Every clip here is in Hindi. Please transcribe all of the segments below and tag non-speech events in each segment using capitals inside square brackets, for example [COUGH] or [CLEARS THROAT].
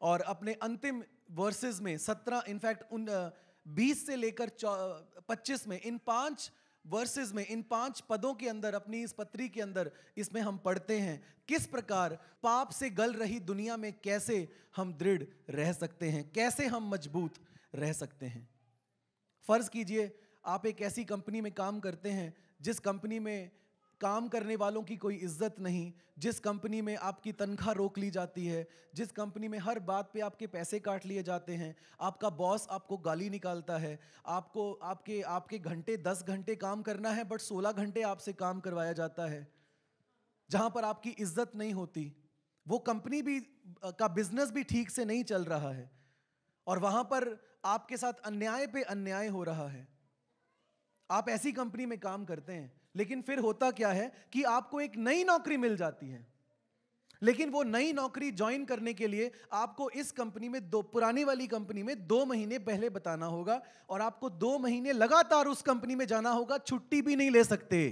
और अपने अंतिम वर्सेस में सत्रह इनफैक्ट उन बीस से लेकर पच्चीस में इन पांच वर्सेस में इन पांच पदों के अंदर अपनी इस पत्री के अंदर इसमें हम पढ़ते हैं किस प्रकार पाप से गल रही दुनिया में कैसे हम दृढ़ रह सकते हैं कैसे हम मजबूत रह सकते हैं फर्ज कीजिए आप एक ऐसी कंपनी में काम करते हैं जिस कंपनी में काम करने वालों की कोई इज्जत नहीं जिस कंपनी में आपकी तनख्वाह रोक ली जाती है जिस कंपनी में हर बात पे आपके पैसे काट लिए जाते हैं आपका बॉस आपको गाली निकालता है आपको आपके आपके घंटे दस घंटे काम करना है बट सोलह घंटे आपसे काम करवाया जाता है जहाँ पर आपकी इज्जत नहीं होती वो कंपनी भी का बिजनेस भी ठीक से नहीं चल रहा है और वहाँ पर आपके साथ अन्याय पे अन्याय हो रहा है आप ऐसी कंपनी में काम करते हैं लेकिन फिर होता क्या है कि आपको एक नई नौकरी मिल जाती है लेकिन वो नई नौकरी ज्वाइन करने के लिए आपको इस कंपनी में दो पुरानी वाली कंपनी में दो महीने पहले बताना होगा और आपको दो महीने लगातार उस कंपनी में जाना होगा छुट्टी भी नहीं ले सकते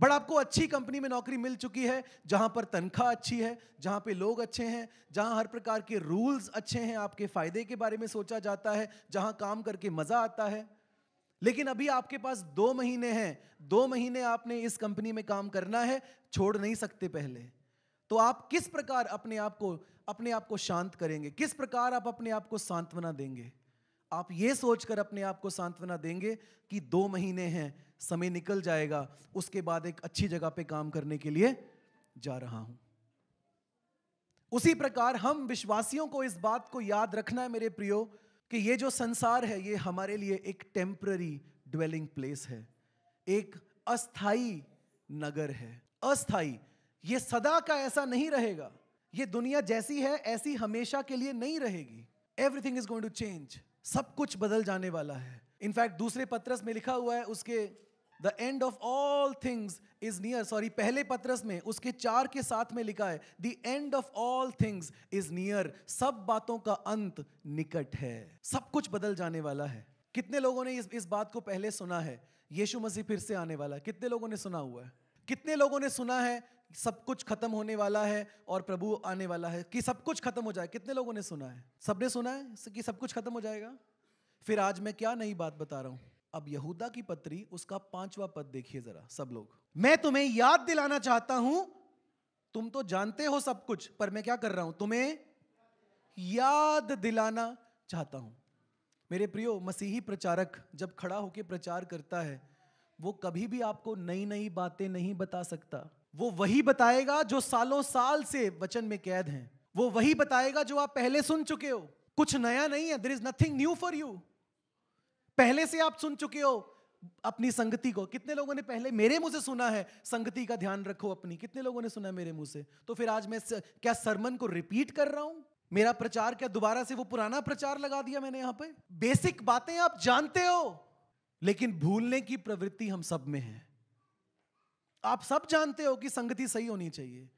बट आपको अच्छी कंपनी में नौकरी मिल चुकी है जहां पर तनख्वाह अच्छी है जहां पे लोग अच्छे हैं जहां हर प्रकार के रूल्स अच्छे हैं आपके फायदे के बारे में सोचा जाता है जहां काम करके मजा आता है लेकिन अभी आपके पास दो महीने हैं दो महीने आपने इस कंपनी में काम करना है छोड़ नहीं सकते पहले तो आप किस प्रकार अपने आप को अपने आप को शांत करेंगे किस प्रकार आप अपने आप को सांत्वना देंगे आप ये सोचकर अपने आप को सांत्वना देंगे कि दो महीने हैं समय निकल जाएगा उसके बाद एक अच्छी जगह पे काम करने के लिए जा रहा हूं उसी प्रकार हम विश्वासियों को इस बात को याद रखना है मेरे प्रियो कि ये जो संसार है ये हमारे लिए एक टेम्प्ररी ड्वेलिंग प्लेस है एक अस्थाई नगर है अस्थाई ये सदा का ऐसा नहीं रहेगा ये दुनिया जैसी है ऐसी हमेशा के लिए नहीं रहेगी everything is going to change सब कुछ बदल जाने वाला है इनफैक्ट दूसरे पत्रस में लिखा हुआ है उसके the end of all things is near sorry पहले पत्रस में उसके चार के साथ में लिखा है the end of all things is near सब बातों का अंत निकट है सब कुछ बदल जाने वाला है कितने लोगों ने इस, इस बात को पहले सुना है यीशु मसीह फिर से आने वाला है कितने लोगों ने सुना हुआ है कितने लोगों ने सुना है सब कुछ खत्म होने वाला है और प्रभु आने वाला है कि सब कुछ खत्म हो जाए कितने लोगों ने सुना है सबने सुना है कि सब कुछ खत्म हो जाएगा फिर आज मैं क्या नई बात बता रहा हूं अब यहूदा की पत्री उसका पांचवा पद देखिए जरा सब लोग मैं तुम्हें याद दिलाना चाहता हूं तुम तो जानते हो सब कुछ पर मैं क्या कर रहा हूं तुम्हें याद दिलाना चाहता हूं मेरे प्रियो मसीही प्रचारक जब खड़ा होकर प्रचार करता है वो कभी भी आपको नई नई बातें नहीं बता सकता वो वही बताएगा जो सालों साल से वचन में कैद हैं वो वही बताएगा जो आप पहले सुन चुके हो कुछ नया नहीं है there is nothing new for you पहले से आप सुन चुके हो अपनी संगति को कितने लोगों ने पहले मेरे मुंह से सुना है संगति का ध्यान रखो अपनी कितने लोगों ने सुना मेरे मुंह से तो फिर आज मैं क्या सरमन को रिपीट कर रहा हूं मेरा प्रचार क्या दोबारा से वो पुराना प्रचार लगा दिया मैंने यहां पे बेसिक बातें आप जानते हो लेकिन भूलने की प्रवृत्ति हम सब में है आप सब जानते हो कि संगति सही होनी चाहिए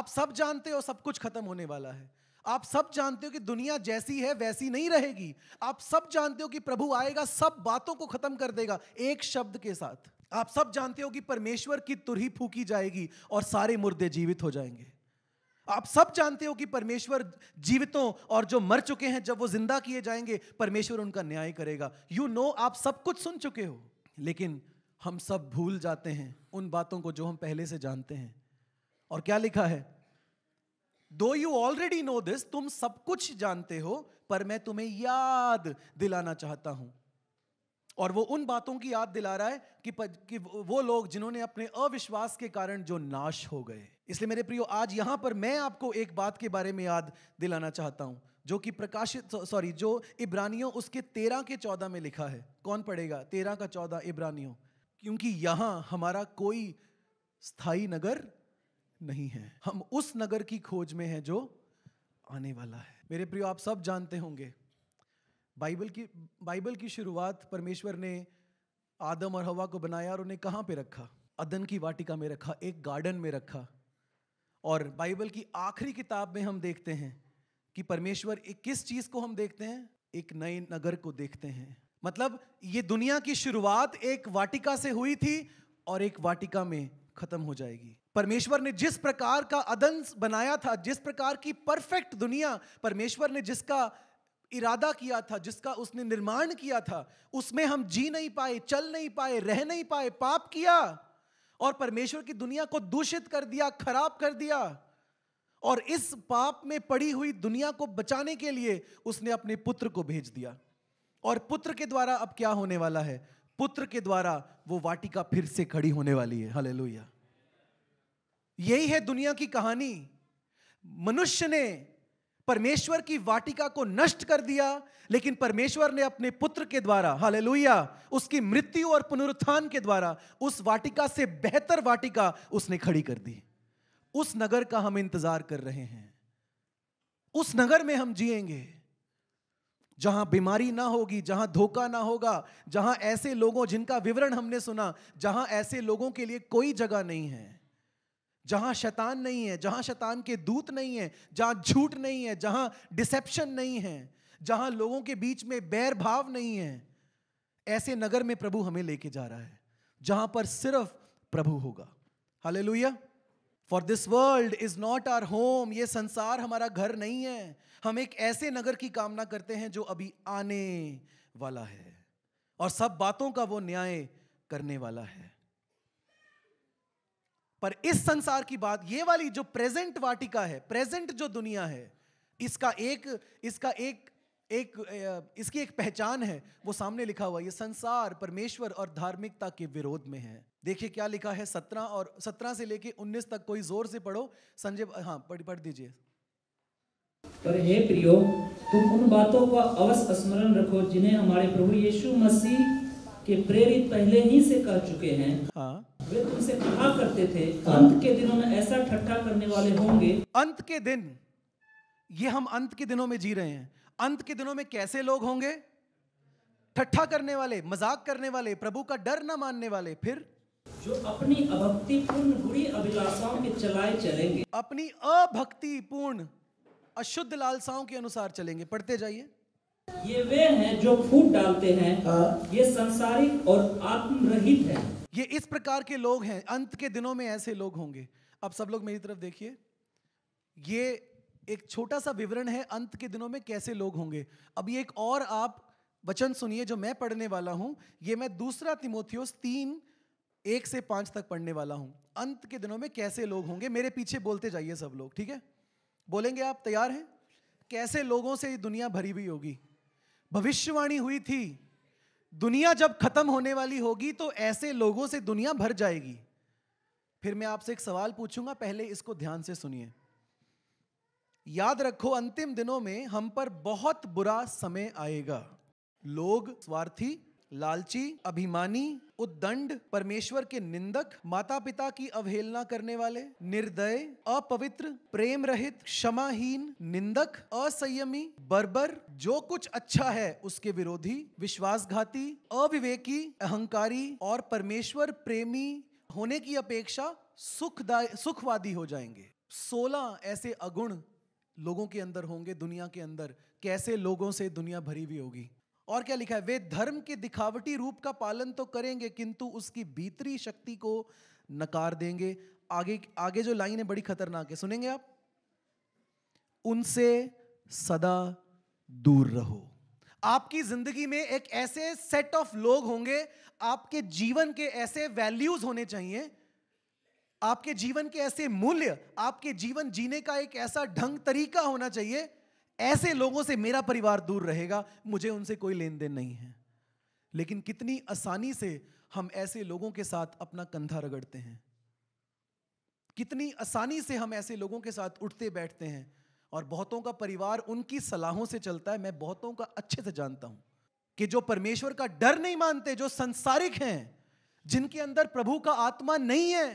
आप सब जानते हो सब कुछ खत्म होने वाला है आप सब जानते हो कि दुनिया जैसी है वैसी नहीं रहेगी आप सब जानते हो कि प्रभु आएगा सब बातों को खत्म कर देगा एक शब्द के साथ आप सब जानते हो कि परमेश्वर की तुरही फूकी जाएगी और सारे मुर्दे जीवित हो जाएंगे आप सब जानते हो कि परमेश्वर जीवितों और जो मर चुके हैं जब वो जिंदा किए जाएंगे परमेश्वर उनका न्याय करेगा यू you नो know, आप सब कुछ सुन चुके हो लेकिन हम सब भूल जाते हैं उन बातों को जो हम पहले से जानते हैं और क्या लिखा है दो यू ऑलरेडी नो दिस तुम सब कुछ जानते हो पर मैं तुम्हें याद दिलाना चाहता हूं और वो उन बातों की याद दिला रहा है कि, प, कि वो लोग जिन्होंने अपने अविश्वास के कारण जो नाश हो गए इसलिए मेरे प्रियो आज यहां पर मैं आपको एक बात के बारे में याद दिलाना चाहता हूं जो कि प्रकाशित सॉरी जो इब्रानियों उसके तेरह के चौदह में लिखा है कौन पढ़ेगा तेरह का चौदह इब्रानियों क्योंकि यहां हमारा कोई स्थाई नगर नहीं है हम उस नगर की खोज में हैं जो आने वाला है मेरे प्रियो आप सब जानते होंगे बाइबल की बाइबल की शुरुआत परमेश्वर ने आदम और हवा को बनाया और उन्हें कहाँ पे रखा अदन की वाटिका में रखा एक गार्डन में रखा और बाइबल की आखिरी किताब में हम देखते हैं कि परमेश्वर एक किस चीज़ को हम देखते हैं एक नए नगर को देखते हैं मतलब ये दुनिया की शुरुआत एक वाटिका से हुई थी और एक वाटिका में खत्म हो जाएगी परमेश्वर ने जिस प्रकार का अदंस बनाया था जिस प्रकार की परफेक्ट दुनिया परमेश्वर ने जिसका इरादा किया था जिसका उसने निर्माण किया था उसमें हम जी नहीं पाए चल नहीं पाए रह नहीं पाए पाप किया और परमेश्वर की दुनिया को दूषित कर दिया खराब कर दिया और इस पाप में पड़ी हुई दुनिया को बचाने के लिए उसने अपने पुत्र को भेज दिया और पुत्र के द्वारा अब क्या होने वाला है पुत्र के द्वारा वो वाटिका फिर से खड़ी होने वाली है हले यही है दुनिया की कहानी मनुष्य ने परमेश्वर की वाटिका को नष्ट कर दिया लेकिन परमेश्वर ने अपने पुत्र के द्वारा हाले उसकी मृत्यु और पुनरुत्थान के द्वारा उस वाटिका से बेहतर वाटिका उसने खड़ी कर दी उस नगर का हम इंतजार कर रहे हैं उस नगर में हम जिएंगे जहां बीमारी ना होगी जहां धोखा ना होगा जहां ऐसे लोगों जिनका विवरण हमने सुना जहां ऐसे लोगों के लिए कोई जगह नहीं है जहां शैतान नहीं है जहां शैतान के दूत नहीं है जहां झूठ नहीं है जहां डिसेप्शन नहीं है जहां लोगों के बीच में बैर भाव नहीं है ऐसे नगर में प्रभु हमें लेके जा रहा है जहां पर सिर्फ प्रभु होगा hallelujah for this world is not our home ये संसार हमारा घर नहीं है हम एक ऐसे नगर की कामना करते हैं जो अभी आने वाला है और सब बातों का वो न्याय करने वाला है पर इस संसार की बात ये वाली जो प्रेजेंट वाटिका है प्रेजेंट जो दुनिया है इसका एक इसका एक एक इसकी एक पहचान है वो सामने लिखा हुआ ये संसार परमेश्वर और धार्मिकता के विरोध में है देखिए क्या लिखा है सत्रह और सत्रह से लेके उन्नीस तक कोई जोर से पढ़ो संजय हाँ पढ़ पढ़ दीजिए पर हे प्रियो तुम उन बातों का अवश्य स्मरण रखो जिन्हें हमारे प्रभु यीशु मसीह के प्रेरित पहले ही से कह चुके हैं हाँ। वे तुमसे कहा करते थे हाँ। अंत के दिनों में ऐसा ठट्ठा करने वाले होंगे अंत के दिन ये हम अंत के दिनों में जी रहे हैं अंत के दिनों में कैसे लोग होंगे ठट्ठा करने वाले मजाक करने वाले प्रभु का डर ना मानने वाले फिर जो अपनी अभक्तिपूर्ण बुरी अभिलाषाओं के चलाए चलेंगे अपनी अभक्तिपूर्ण अशुद्ध लालसाओं के अनुसार चलेंगे पढ़ते जाइए ये वे हैं जो फूट डालते हैं हाँ। ये संसारिक और आत्मरहित है ये इस प्रकार के लोग हैं अंत के दिनों में ऐसे लोग होंगे अब सब लोग मेरी तरफ देखिए ये एक छोटा सा विवरण है अंत के दिनों में कैसे लोग होंगे अब ये एक और आप वचन सुनिए जो मैं पढ़ने वाला हूं ये मैं दूसरा तिमोथियोस तीन एक से पांच तक पढ़ने वाला हूं अंत के दिनों में कैसे लोग होंगे मेरे पीछे बोलते जाइए सब लोग ठीक है बोलेंगे आप तैयार हैं कैसे लोगों से ये दुनिया भरी हुई होगी भविष्यवाणी हुई थी दुनिया जब खत्म होने वाली होगी तो ऐसे लोगों से दुनिया भर जाएगी फिर मैं आपसे एक सवाल पूछूंगा पहले इसको ध्यान से सुनिए याद रखो अंतिम दिनों में हम पर बहुत बुरा समय आएगा लोग स्वार्थी लालची अभिमानी उद्दंड परमेश्वर के निंदक माता पिता की अवहेलना करने वाले निर्दय अपवित्र प्रेम रहित क्षमाहीन निंदक असंयमी बर्बर जो कुछ अच्छा है उसके विरोधी विश्वासघाती अविवेकी अहंकारी और परमेश्वर प्रेमी होने की अपेक्षा सुखदाय सुखवादी हो जाएंगे सोलह ऐसे अगुण लोगों के अंदर होंगे दुनिया के अंदर कैसे लोगों से दुनिया भरी हुई होगी और क्या लिखा है वे धर्म के दिखावटी रूप का पालन तो करेंगे किंतु उसकी भीतरी शक्ति को नकार देंगे आगे आगे जो लाइन है बड़ी खतरनाक है सुनेंगे आप उनसे सदा दूर रहो आपकी जिंदगी में एक ऐसे सेट ऑफ लोग होंगे आपके जीवन के ऐसे वैल्यूज होने चाहिए आपके जीवन के ऐसे मूल्य आपके जीवन जीने का एक ऐसा ढंग तरीका होना चाहिए ऐसे लोगों से मेरा परिवार दूर रहेगा मुझे उनसे कोई लेन देन नहीं है लेकिन कितनी आसानी से हम ऐसे लोगों के साथ अपना कंधा रगड़ते हैं कितनी आसानी से हम ऐसे लोगों के साथ उठते बैठते हैं और बहुतों का परिवार उनकी सलाहों से चलता है मैं बहुतों का अच्छे से जानता हूं कि जो परमेश्वर का डर नहीं मानते जो संसारिक हैं जिनके अंदर प्रभु का आत्मा नहीं है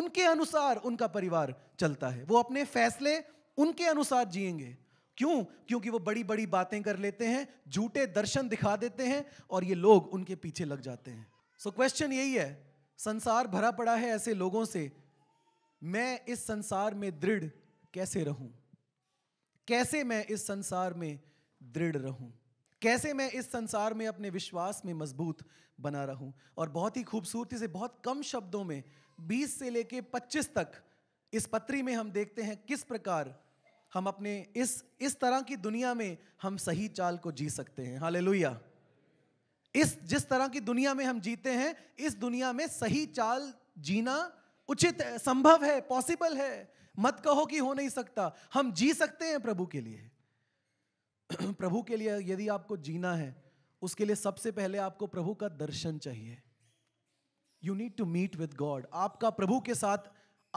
उनके अनुसार उनका परिवार चलता है वो अपने फैसले उनके अनुसार जिएंगे क्यों क्योंकि वो बड़ी बड़ी बातें कर लेते हैं झूठे दर्शन दिखा देते हैं और ये लोग उनके पीछे लग जाते हैं सो so क्वेश्चन यही है संसार भरा पड़ा है ऐसे लोगों से मैं इस संसार में दृढ़ कैसे रहूं कैसे मैं इस संसार में दृढ़ रहूं कैसे मैं इस संसार में अपने विश्वास में मजबूत बना रहूं और बहुत ही खूबसूरती से बहुत कम शब्दों में 20 से लेके 25 तक इस पत्री में हम देखते हैं किस प्रकार हम अपने इस इस तरह की दुनिया में हम सही चाल को जी सकते हैं हाल इस जिस तरह की दुनिया में हम जीते हैं इस दुनिया में सही चाल जीना उचित है संभव है पॉसिबल है मत कहो कि हो नहीं सकता हम जी सकते हैं प्रभु के लिए [CLEARS THROAT] प्रभु के लिए यदि आपको जीना है उसके लिए सबसे पहले आपको प्रभु का दर्शन चाहिए you need to meet with God आपका प्रभु के साथ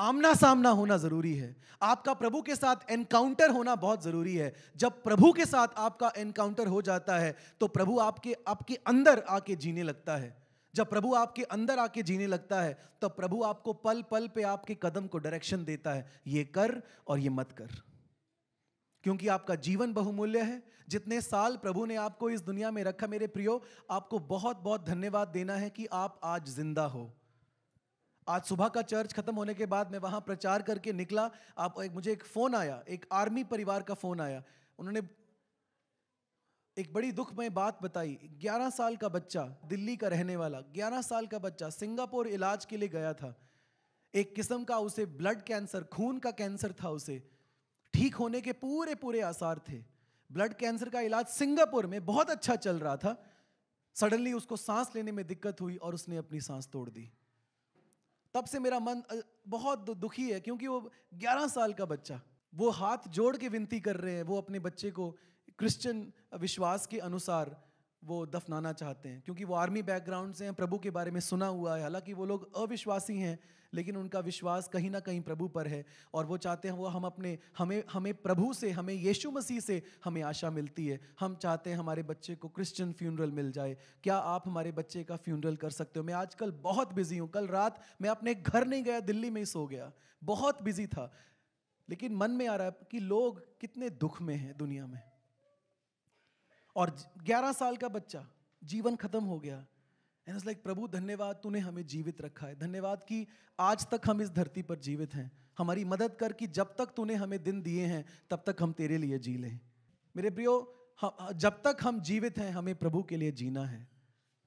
आमना सामना होना जरूरी है आपका प्रभु के साथ एनकाउंटर होना बहुत जरूरी है जब प्रभु के साथ आपका एनकाउंटर हो जाता है तो प्रभु आपके आपके अंदर आके जीने लगता है जब प्रभु आपके अंदर आके जीने लगता है तो प्रभु आपको पल पल पे आपके कदम को डायरेक्शन देता है ये कर और ये मत कर क्योंकि आपका जीवन बहुमूल्य है जितने साल प्रभु ने आपको इस दुनिया में रखा मेरे प्रियो आपको बहुत बहुत धन्यवाद देना है कि आप आज जिंदा हो आज सुबह का चर्च खत्म होने के बाद मैं वहाँ प्रचार करके निकला आप एक मुझे एक फ़ोन आया एक आर्मी परिवार का फ़ोन आया उन्होंने एक बड़ी दुखमय बात बताई 11 साल का बच्चा दिल्ली का रहने वाला 11 साल का बच्चा सिंगापुर इलाज के लिए गया था एक किस्म का उसे ब्लड कैंसर खून का कैंसर था उसे ठीक होने के पूरे पूरे आसार थे ब्लड कैंसर का इलाज सिंगापुर में बहुत अच्छा चल रहा था सडनली उसको सांस लेने में दिक्कत हुई और उसने अपनी सांस तोड़ दी तब से मेरा मन बहुत दुखी है क्योंकि वो 11 साल का बच्चा वो हाथ जोड़ के विनती कर रहे हैं वो अपने बच्चे को क्रिश्चियन विश्वास के अनुसार वो दफनाना चाहते हैं क्योंकि वो आर्मी बैकग्राउंड से हैं प्रभु के बारे में सुना हुआ है हालांकि वो लोग अविश्वासी हैं लेकिन उनका विश्वास कहीं ना कहीं प्रभु पर है और वो चाहते हैं वो हम अपने हमें हमें प्रभु से हमें यीशु मसीह से हमें आशा मिलती है हम चाहते हैं हमारे बच्चे को क्रिश्चियन फ्यूनरल मिल जाए क्या आप हमारे बच्चे का फ्यूनरल कर सकते हो मैं आजकल बहुत बिजी हूँ कल रात मैं अपने घर नहीं गया दिल्ली में ही सो गया बहुत बिजी था लेकिन मन में आ रहा है कि लोग कितने दुख में हैं दुनिया में और 11 साल का बच्चा जीवन खत्म हो गया एंड इज लाइक प्रभु धन्यवाद तूने हमें जीवित रखा है धन्यवाद कि आज तक हम इस धरती पर जीवित हैं हमारी मदद कर कि जब तक तूने हमें दिन दिए हैं तब तक हम तेरे लिए जी लें मेरे प्रियो जब तक हम जीवित हैं हमें प्रभु के लिए जीना है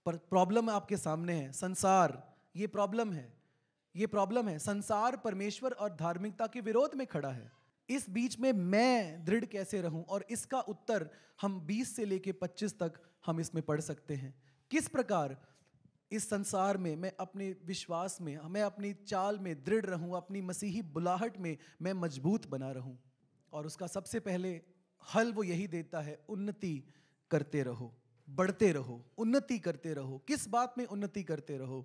पर प्रॉब्लम आपके सामने है संसार ये प्रॉब्लम है ये प्रॉब्लम है संसार परमेश्वर और धार्मिकता के विरोध में खड़ा है इस बीच में मैं दृढ़ कैसे रहूं और इसका उत्तर हम 20 से लेके 25 तक हम इसमें पढ़ सकते हैं किस प्रकार इस संसार में मैं अपने विश्वास में मैं अपनी चाल में दृढ़ रहूं अपनी मसीही बुलाहट में मैं मजबूत बना रहूं और उसका सबसे पहले हल वो यही देता है उन्नति करते रहो बढ़ते रहो उन्नति करते रहो किस बात में उन्नति करते रहो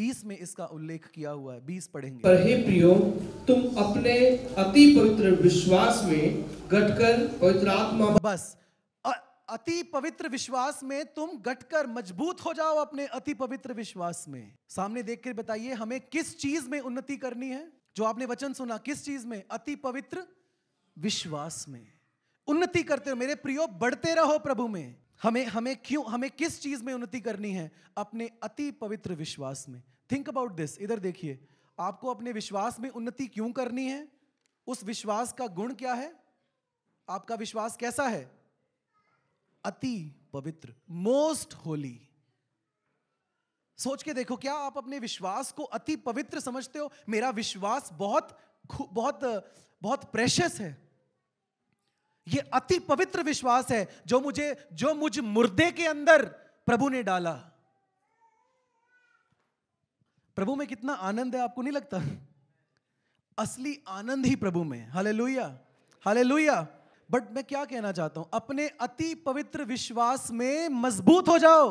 बीस में इसका उल्लेख किया हुआ है बीस पढ़ेंगे पर हे प्रियो तुम अपने अति पवित्र विश्वास में घटकर पवित्र आत्मा बस अति पवित्र विश्वास में तुम घटकर मजबूत हो जाओ अपने अति पवित्र विश्वास में सामने देख कर बताइए हमें किस चीज में उन्नति करनी है जो आपने वचन सुना किस चीज में अति पवित्र विश्वास में उन्नति करते हो मेरे प्रियो बढ़ते रहो प्रभु में हमें हमें क्यों हमें किस चीज में उन्नति करनी है अपने अति पवित्र विश्वास में थिंक अबाउट दिस इधर देखिए आपको अपने विश्वास में उन्नति क्यों करनी है उस विश्वास का गुण क्या है आपका विश्वास कैसा है अति पवित्र मोस्ट होली सोच के देखो क्या आप अपने विश्वास को अति पवित्र समझते हो मेरा विश्वास बहुत बहुत बहुत प्रेशस है ये अति पवित्र विश्वास है जो मुझे जो मुझ मुर्दे के अंदर प्रभु ने डाला प्रभु में कितना आनंद है आपको नहीं लगता असली आनंद ही प्रभु में हालेलुया हालेलुया बट मैं क्या कहना चाहता हूं अपने अति पवित्र विश्वास में मजबूत हो जाओ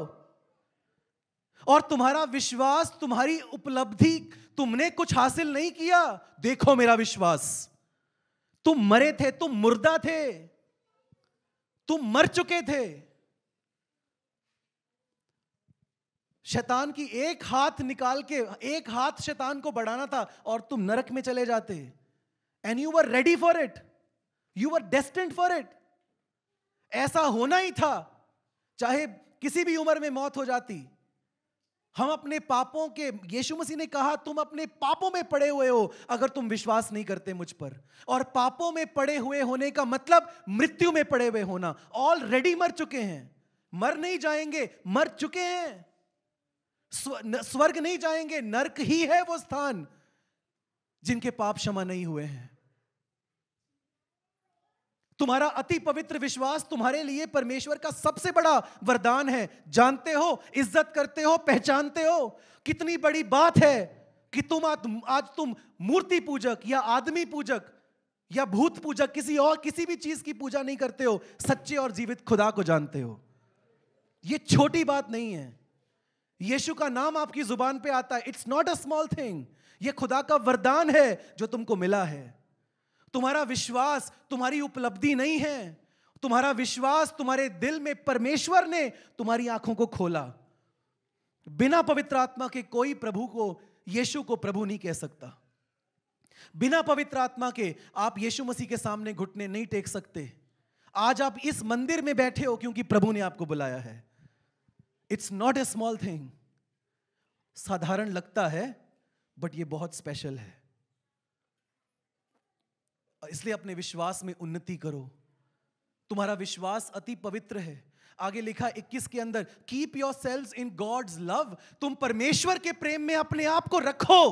और तुम्हारा विश्वास तुम्हारी उपलब्धि तुमने कुछ हासिल नहीं किया देखो मेरा विश्वास तुम मरे थे तुम मुर्दा थे तुम मर चुके थे शैतान की एक हाथ निकाल के एक हाथ शैतान को बढ़ाना था और तुम नरक में चले जाते and you were ready for it you are destined for it ऐसा होना ही था चाहे किसी भी उम्र में मौत हो जाती हम अपने पापों के यीशु मसीह ने कहा तुम अपने पापों में पड़े हुए हो अगर तुम विश्वास नहीं करते मुझ पर और पापों में पड़े हुए होने का मतलब मृत्यु में पड़े हुए होना ऑलरेडी मर चुके हैं मर नहीं जाएंगे मर चुके हैं स्वर्ग नहीं जाएंगे नरक ही है वो स्थान जिनके पाप क्षमा नहीं हुए हैं तुम्हारा अति पवित्र विश्वास तुम्हारे लिए परमेश्वर का सबसे बड़ा वरदान है जानते हो इज्जत करते हो पहचानते हो कितनी बड़ी बात है कि तुम आज, आज तुम मूर्ति पूजक या आदमी पूजक या भूत पूजक किसी और किसी भी चीज की पूजा नहीं करते हो सच्चे और जीवित खुदा को जानते हो यह छोटी बात नहीं है यीशु का नाम आपकी जुबान पे आता है it's not a small thing ये खुदा का वरदान है जो तुमको मिला है तुम्हारा विश्वास तुम्हारी उपलब्धि नहीं है तुम्हारा विश्वास तुम्हारे दिल में परमेश्वर ने तुम्हारी आंखों को खोला बिना पवित्र आत्मा के कोई प्रभु को यीशु को प्रभु नहीं कह सकता बिना पवित्र आत्मा के आप यीशु मसीह के सामने घुटने नहीं टेक सकते आज आप इस मंदिर में बैठे हो क्योंकि प्रभु ने आपको बुलाया है it's not a small thing साधारण लगता है बट ये बहुत स्पेशल है इसलिए अपने विश्वास में उन्नति करो तुम्हारा विश्वास अति पवित्र है आगे लिखा 21 के अंदर keep yourselves in God's love तुम परमेश्वर के प्रेम में अपने आप को रखो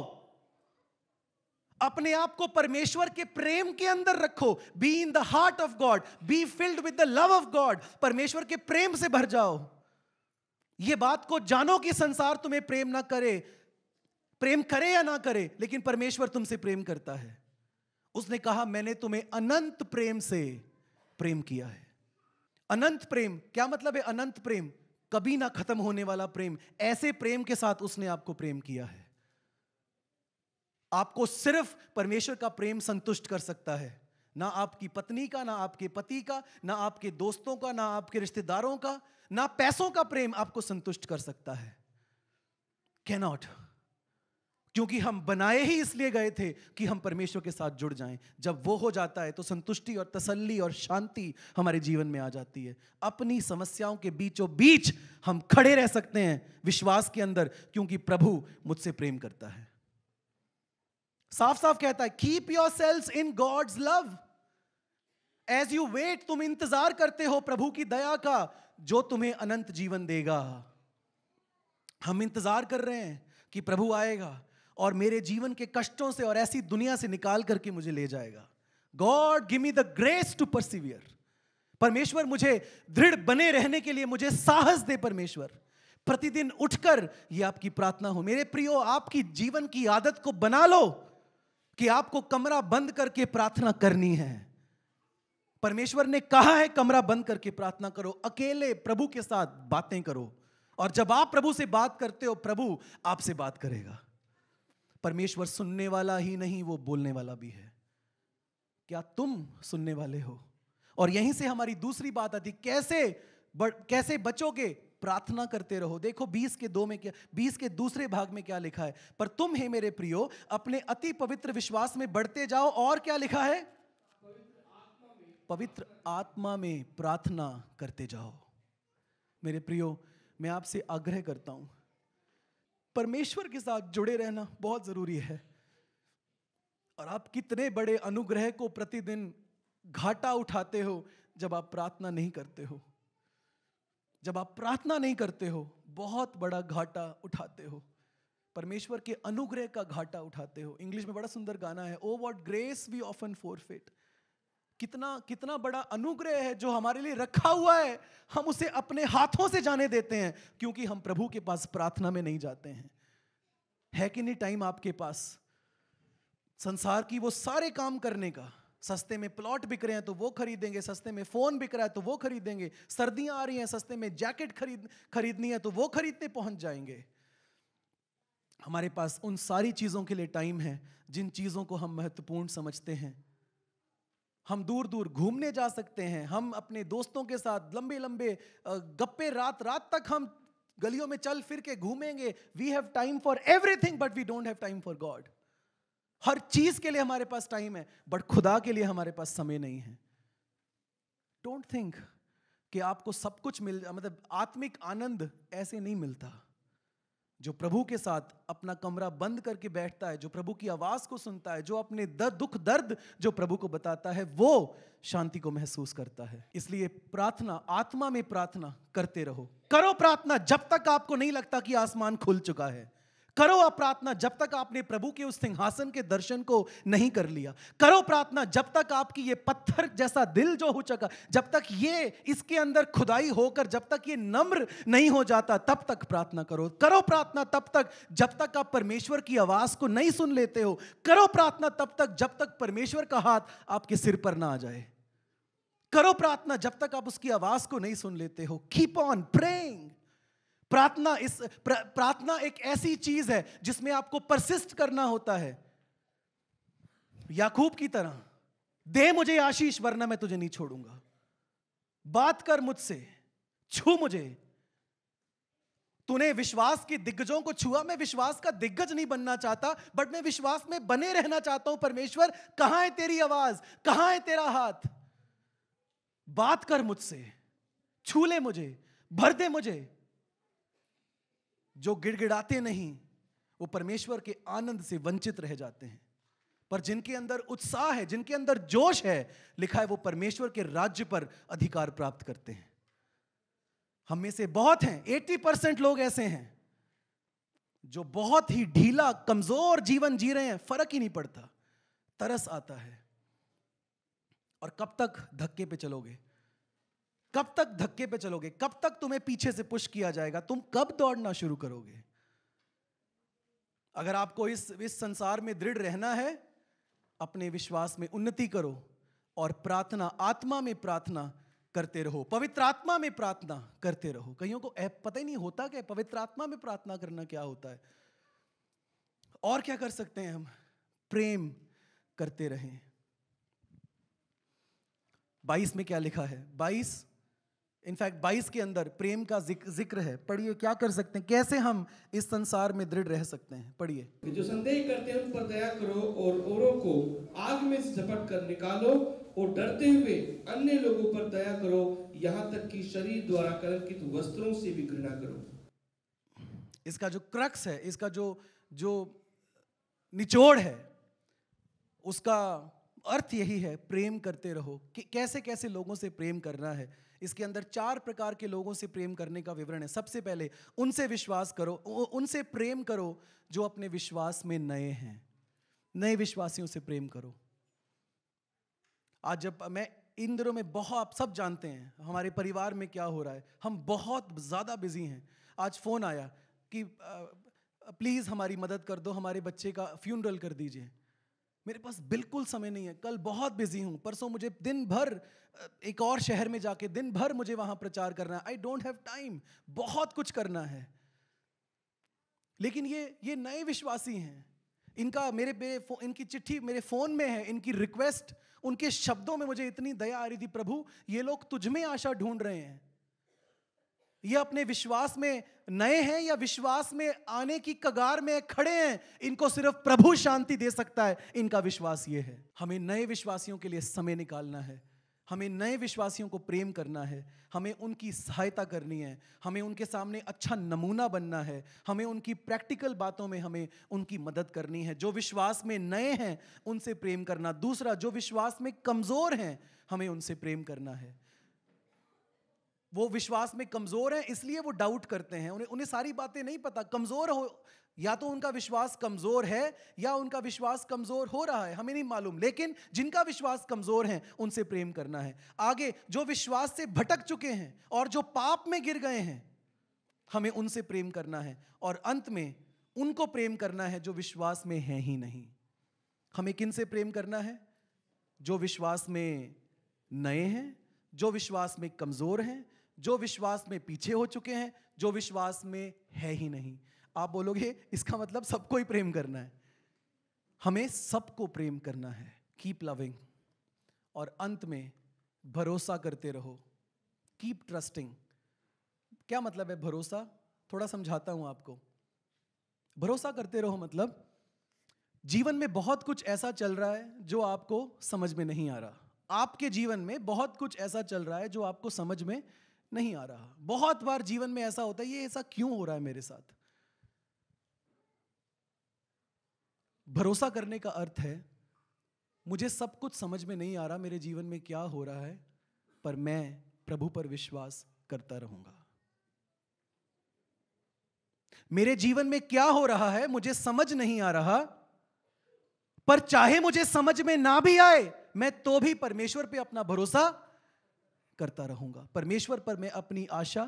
अपने आप को परमेश्वर के प्रेम के अंदर रखो be in the heart of God be filled with the love of God परमेश्वर के प्रेम से भर जाओ यह बात को जानो कि संसार तुम्हें प्रेम ना करे प्रेम करे या ना करे लेकिन परमेश्वर तुमसे प्रेम करता है उसने कहा मैंने तुम्हें अनंत प्रेम से प्रेम किया है अनंत प्रेम क्या मतलब है अनंत प्रेम कभी ना खत्म होने वाला प्रेम ऐसे प्रेम के साथ उसने आपको प्रेम किया है आपको सिर्फ परमेश्वर का प्रेम संतुष्ट कर सकता है ना आपकी पत्नी का ना आपके पति का ना आपके दोस्तों का ना आपके रिश्तेदारों का ना पैसों का प्रेम आपको संतुष्ट कर सकता है कैनॉट क्योंकि हम बनाए ही इसलिए गए थे कि हम परमेश्वर के साथ जुड़ जाएं जब वो हो जाता है तो संतुष्टि और तसल्ली और शांति हमारे जीवन में आ जाती है अपनी समस्याओं के बीचों बीच हम खड़े रह सकते हैं विश्वास के अंदर क्योंकि प्रभु मुझसे प्रेम करता है साफ साफ कहता है keep yourselves in God's love as you wait तुम इंतजार करते हो प्रभु की दया का जो तुम्हें अनंत जीवन देगा हम इंतजार कर रहे हैं कि प्रभु आएगा और मेरे जीवन के कष्टों से और ऐसी दुनिया से निकाल करके मुझे ले जाएगा God give me the grace to persevere परमेश्वर मुझे दृढ़ बने रहने के लिए मुझे साहस दे परमेश्वर प्रतिदिन उठकर यह आपकी प्रार्थना हो मेरे प्रियो आपकी जीवन की आदत को बना लो कि आपको कमरा बंद करके प्रार्थना करनी है परमेश्वर ने कहा है कमरा बंद करके प्रार्थना करो अकेले प्रभु के साथ बातें करो और जब आप प्रभु से बात करते हो प्रभु आपसे बात करेगा परमेश्वर सुनने वाला ही नहीं वो बोलने वाला भी है क्या तुम सुनने वाले हो और यहीं से हमारी दूसरी बात आती कैसे कैसे बचोगे प्रार्थना करते रहो देखो 20 के दो में क्या 20 के दूसरे भाग में क्या लिखा है पर तुम हे मेरे प्रियो अपने अति पवित्र विश्वास में बढ़ते जाओ और क्या लिखा है पवित्र आत्मा में प्रार्थना करते जाओ मेरे प्रियो मैं आपसे आग्रह करता हूं परमेश्वर के साथ जुड़े रहना बहुत जरूरी है और आप कितने बड़े अनुग्रह को प्रतिदिन घाटा उठाते हो जब आप प्रार्थना नहीं करते हो जब आप प्रार्थना नहीं करते हो बहुत बड़ा घाटा उठाते हो परमेश्वर के अनुग्रह का घाटा उठाते हो इंग्लिश में बड़ा सुंदर गाना है oh what grace we often forfeit कितना कितना बड़ा अनुग्रह है जो हमारे लिए रखा हुआ है हम उसे अपने हाथों से जाने देते हैं क्योंकि हम प्रभु के पास प्रार्थना में नहीं जाते हैं है कि नहीं टाइम आपके पास संसार की वो सारे काम करने का सस्ते में प्लॉट बिक रहे हैं तो वो खरीदेंगे सस्ते में फ़ोन बिक रहा है तो वो खरीदेंगे सर्दियां आ रही हैं सस्ते में जैकेट खरीद खरीदनी है तो वो खरीदने पहुंच जाएंगे हमारे पास उन सारी चीज़ों के लिए टाइम है जिन चीज़ों को हम महत्वपूर्ण समझते हैं हम दूर दूर घूमने जा सकते हैं हम अपने दोस्तों के साथ लंबे लंबे गप्पे रात रात तक हम गलियों में चल फिर के घूमेंगे we have time for everything but we don't have time for God हर चीज के लिए हमारे पास टाइम है बट खुदा के लिए हमारे पास समय नहीं है डोंट थिंक कि आपको सब कुछ मिल मतलब आत्मिक आनंद ऐसे नहीं मिलता जो प्रभु के साथ अपना कमरा बंद करके बैठता है जो प्रभु की आवाज को सुनता है जो अपने दर, दुख दर्द जो प्रभु को बताता है वो शांति को महसूस करता है इसलिए प्रार्थना आत्मा में प्रार्थना करते रहो करो प्रार्थना जब तक आपको नहीं लगता कि आसमान खुल चुका है करो आप प्रार्थना जब तक आपने प्रभु के उस सिंहासन के दर्शन को नहीं कर लिया करो प्रार्थना जब तक आपकी ये पत्थर जैसा दिल जो हो चुका जब तक ये इसके अंदर खुदाई होकर जब तक ये नम्र नहीं हो जाता तब तक प्रार्थना करो करो प्रार्थना तब तक जब तक आप परमेश्वर की आवाज को नहीं सुन लेते हो करो प्रार्थना तब तक जब तक परमेश्वर का हाथ आपके सिर पर ना आ जाए करो प्रार्थना जब तक आप उसकी आवाज को नहीं सुन लेते हो कीप ऑन प्रेइंग प्रार्थना इस प्रार्थना एक ऐसी चीज है जिसमें आपको परसिस्ट करना होता है याकूब की तरह दे मुझे आशीष वरना मैं तुझे नहीं छोड़ूंगा बात कर मुझसे छू मुझे तूने विश्वास के दिग्गजों को छुआ मैं विश्वास का दिग्गज नहीं बनना चाहता बट मैं विश्वास में बने रहना चाहता हूं परमेश्वर कहां है तेरी आवाज कहां है तेरा हाथ बात कर मुझसे छू ले मुझे भर दे मुझे जो गिड़गिड़ाते नहीं वो परमेश्वर के आनंद से वंचित रह जाते हैं पर जिनके अंदर उत्साह है जिनके अंदर जोश है लिखा है वो परमेश्वर के राज्य पर अधिकार प्राप्त करते हैं हम में से बहुत हैं 80 परसेंट लोग ऐसे हैं जो बहुत ही ढीला कमजोर जीवन जी रहे हैं फर्क ही नहीं पड़ता तरस आता है और कब तक धक्के पे चलोगे कब तक धक्के पे चलोगे कब तक तुम्हें पीछे से पुश किया जाएगा तुम कब दौड़ना शुरू करोगे अगर आपको इस इस संसार में दृढ़ रहना है अपने विश्वास में उन्नति करो और प्रार्थना आत्मा में प्रार्थना करते रहो पवित्र आत्मा में प्रार्थना करते रहो कईयों को पता ही नहीं होता क्या पवित्र आत्मा में प्रार्थना करना क्या होता है और क्या कर सकते हैं हम प्रेम करते रहें बाईस में क्या लिखा है बाईस इनफैक्ट 22 के अंदर प्रेम का जिक्र है पढ़िए क्या कर सकते हैं कैसे हम इस संसार में दृढ़ रह सकते हैं पढ़िए जो संदेह करते हैं उन पर दया करो और औरों को आग में से झपट कर निकालो और डरते हुए अन्य लोगों पर दया करो यहाँ तक कि शरीर द्वारा कलंकित वस्त्रों से भी घृणा करो इसका जो क्रक्स है इसका जो जो निचोड़ है उसका अर्थ यही है प्रेम करते रहो कि कैसे कैसे लोगों से प्रेम करना है इसके अंदर चार प्रकार के लोगों से प्रेम करने का विवरण है सबसे पहले उनसे विश्वास करो उनसे प्रेम करो जो अपने विश्वास में नए हैं नए विश्वासियों से प्रेम करो आज जब मैं इन दिनों में बहुत आप सब जानते हैं हमारे परिवार में क्या हो रहा है हम बहुत ज़्यादा बिजी हैं आज फ़ोन आया कि प्लीज़ हमारी मदद कर दो हमारे बच्चे का फ्यूनरल कर दीजिए मेरे पास बिल्कुल समय नहीं है कल बहुत बिजी हूँ परसों मुझे दिन भर एक और शहर में जाके दिन भर मुझे वहां प्रचार करना है आई डोंट हैव टाइम बहुत कुछ करना है लेकिन ये ये नए विश्वासी हैं इनका मेरे पे इनकी चिट्ठी मेरे फ़ोन में है इनकी रिक्वेस्ट उनके शब्दों में मुझे इतनी दया आ रही थी प्रभु ये लोग तुझ में आशा ढूंढ रहे हैं ये अपने विश्वास में नए हैं या विश्वास में आने की कगार में खड़े हैं इनको सिर्फ प्रभु शांति दे सकता है इनका विश्वास ये है हमें नए विश्वासियों के लिए समय निकालना है हमें नए विश्वासियों को प्रेम करना है हमें उनकी सहायता करनी है हमें उनके सामने अच्छा नमूना बनना है हमें उनकी प्रैक्टिकल बातों में हमें उनकी मदद करनी है जो विश्वास में नए हैं उनसे प्रेम करना दूसरा जो विश्वास में कमज़ोर हैं हमें उनसे प्रेम करना है वो विश्वास में कमज़ोर हैं इसलिए वो डाउट करते हैं उन्हें उन्हें सारी बातें नहीं पता कमज़ोर हो या तो उनका विश्वास कमज़ोर है या उनका विश्वास कमज़ोर हो रहा है हमें नहीं मालूम लेकिन जिनका विश्वास कमज़ोर है उनसे प्रेम करना है आगे जो विश्वास से भटक चुके हैं और जो पाप में गिर गए हैं हमें उनसे प्रेम करना है और अंत में उनको प्रेम करना है जो विश्वास में है ही नहीं हमें किन से प्रेम करना है जो विश्वास में नए हैं जो विश्वास में कमज़ोर हैं जो विश्वास में पीछे हो चुके हैं जो विश्वास में है ही नहीं आप बोलोगे इसका मतलब सबको ही प्रेम करना है हमें सबको प्रेम करना है कीप लविंग और अंत में भरोसा करते रहो कीप ट्रस्टिंग क्या मतलब है भरोसा थोड़ा समझाता हूं आपको भरोसा करते रहो मतलब जीवन में बहुत कुछ ऐसा चल रहा है जो आपको समझ में नहीं आ रहा आपके जीवन में बहुत कुछ ऐसा चल रहा है जो आपको समझ में नहीं आ रहा बहुत बार जीवन में ऐसा होता है ये ऐसा क्यों हो रहा है मेरे साथ भरोसा करने का अर्थ है मुझे सब कुछ समझ में नहीं आ रहा मेरे जीवन में क्या हो रहा है पर मैं प्रभु पर विश्वास करता रहूंगा मेरे जीवन में क्या हो रहा है मुझे समझ नहीं आ रहा पर चाहे मुझे समझ में ना भी आए मैं तो भी परमेश्वर पे अपना भरोसा करता रहूंगा परमेश्वर पर मैं अपनी आशा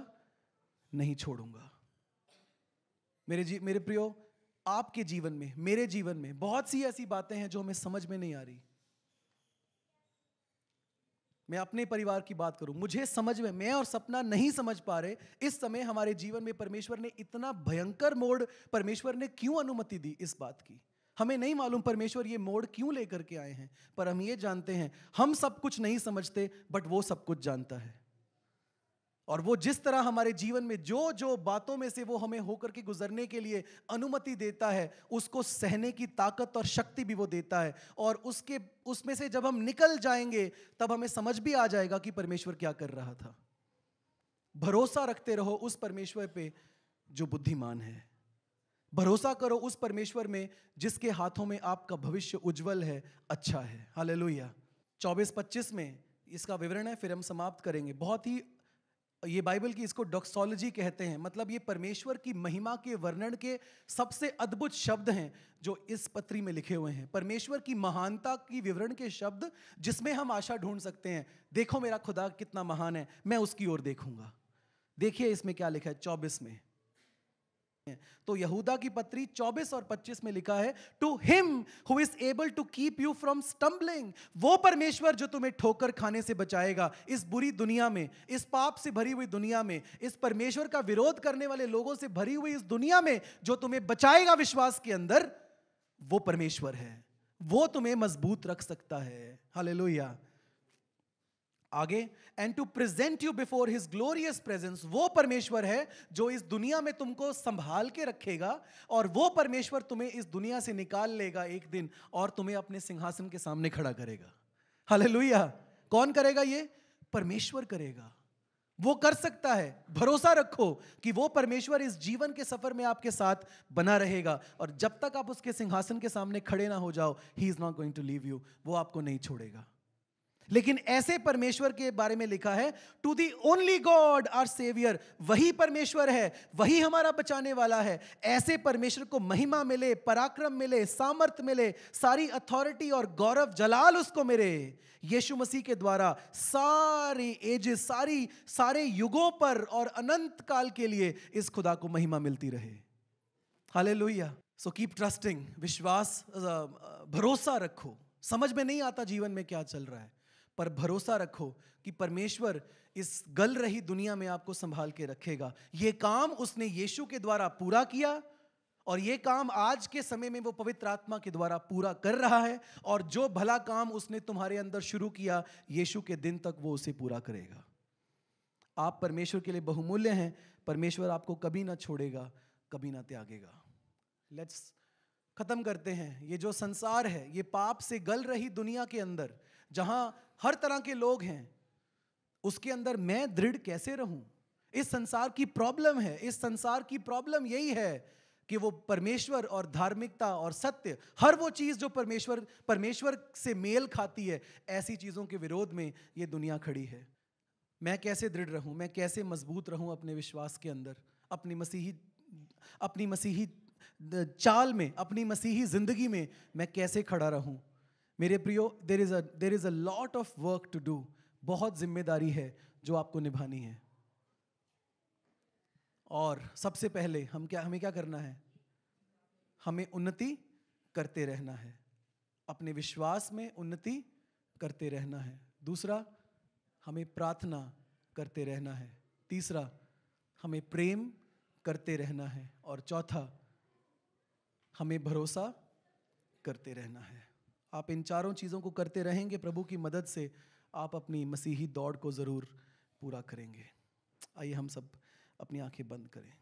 नहीं छोड़ूंगा मेरे जी मेरे प्रियो आपके जीवन में मेरे जीवन में बहुत सी ऐसी बातें हैं जो हमें समझ में नहीं आ रही मैं अपने परिवार की बात करूं मुझे समझ में मैं और सपना नहीं समझ पा रहे इस समय हमारे जीवन में परमेश्वर ने इतना भयंकर मोड़ परमेश्वर ने क्यों अनुमति दी इस बात की हमें नहीं मालूम परमेश्वर ये मोड़ क्यों लेकर के आए हैं पर हम ये जानते हैं हम सब कुछ नहीं समझते बट वो सब कुछ जानता है और वो जिस तरह हमारे जीवन में जो जो बातों में से वो हमें होकर के गुजरने के लिए अनुमति देता है उसको सहने की ताकत और शक्ति भी वो देता है और उसके उसमें से जब हम निकल जाएंगे तब हमें समझ भी आ जाएगा कि परमेश्वर क्या कर रहा था भरोसा रखते रहो उस परमेश्वर पे जो बुद्धिमान है भरोसा करो उस परमेश्वर में जिसके हाथों में आपका भविष्य उज्जवल है अच्छा है हाल लोहिया चौबीस पच्चीस में इसका विवरण है फिर हम समाप्त करेंगे बहुत ही ये बाइबल की इसको डॉक्सोलॉजी कहते हैं मतलब ये परमेश्वर की महिमा के वर्णन के सबसे अद्भुत शब्द हैं जो इस पत्री में लिखे हुए हैं परमेश्वर की महानता की विवरण के शब्द जिसमें हम आशा ढूंढ सकते हैं देखो मेरा खुदा कितना महान है मैं उसकी ओर देखूंगा देखिए इसमें क्या लिखा है चौबीस में तो यहूदा की पत्री 24 और 25 में लिखा है to him who is able to keep you from stumbling वो परमेश्वर जो तुम्हें ठोकर खाने से बचाएगा इस बुरी दुनिया में इस पाप से भरी हुई दुनिया में इस परमेश्वर का विरोध करने वाले लोगों से भरी हुई इस दुनिया में जो तुम्हें बचाएगा विश्वास के अंदर वो परमेश्वर है वो तुम्हें मजबूत रख सकता है हालेलुया आगे and to present you before his glorious presence वो परमेश्वर है जो इस दुनिया में तुमको संभाल के रखेगा और वो परमेश्वर तुम्हें इस दुनिया से निकाल लेगा एक दिन और तुम्हें अपने सिंहासन के सामने खड़ा करेगा हले कौन करेगा ये परमेश्वर करेगा वो कर सकता है भरोसा रखो कि वो परमेश्वर इस जीवन के सफर में आपके साथ बना रहेगा और जब तक आप उसके सिंहासन के सामने खड़े ना हो जाओ he is not going to leave you वो आपको नहीं छोड़ेगा लेकिन ऐसे परमेश्वर के बारे में लिखा है to the only God our saviour वही परमेश्वर है वही हमारा बचाने वाला है ऐसे परमेश्वर को महिमा मिले पराक्रम मिले सामर्थ मिले सारी अथॉरिटी और गौरव जलाल उसको मिले यीशु मसीह के द्वारा सारे एज सारी सारे युगों पर और अनंत काल के लिए इस खुदा को महिमा मिलती रहे हाले लोहिया सो कीप ट्रस्टिंग विश्वास भरोसा रखो समझ में नहीं आता जीवन में क्या चल रहा है पर भरोसा रखो कि परमेश्वर इस गल रही दुनिया में आपको संभाल के रखेगा ये काम उसने यीशु के द्वारा पूरा किया और ये काम आज के समय में वो पवित्र आत्मा के द्वारा पूरा कर रहा है और जो भला काम उसने तुम्हारे अंदर शुरू किया यीशु के दिन तक वो उसे पूरा करेगा आप परमेश्वर के लिए बहुमूल्य हैं परमेश्वर आपको कभी ना छोड़ेगा कभी ना त्यागेगा लेट्स खत्म करते हैं ये जो संसार है ये पाप से गल रही दुनिया के अंदर जहां हर तरह के लोग हैं उसके अंदर मैं दृढ़ कैसे रहूं इस संसार की प्रॉब्लम है इस संसार की प्रॉब्लम यही है कि वो परमेश्वर और धार्मिकता और सत्य हर वो चीज़ जो परमेश्वर परमेश्वर से मेल खाती है ऐसी चीज़ों के विरोध में ये दुनिया खड़ी है मैं कैसे दृढ़ रहूं मैं कैसे मजबूत रहूं अपने विश्वास के अंदर अपनी मसीही अपनी मसीही चाल में अपनी मसीही ज़िंदगी में मैं कैसे खड़ा रहूं मेरे प्रियो there is there is a lot of work to do बहुत जिम्मेदारी है जो आपको निभानी है और सबसे पहले हम क्या हमें क्या करना है हमें उन्नति करते रहना है अपने विश्वास में उन्नति करते रहना है दूसरा हमें प्रार्थना करते रहना है तीसरा हमें प्रेम करते रहना है और चौथा हमें भरोसा करते रहना है आप इन चारों चीज़ों को करते रहेंगे प्रभु की मदद से आप अपनी मसीही दौड़ को ज़रूर पूरा करेंगे आइए हम सब अपनी आंखें बंद करें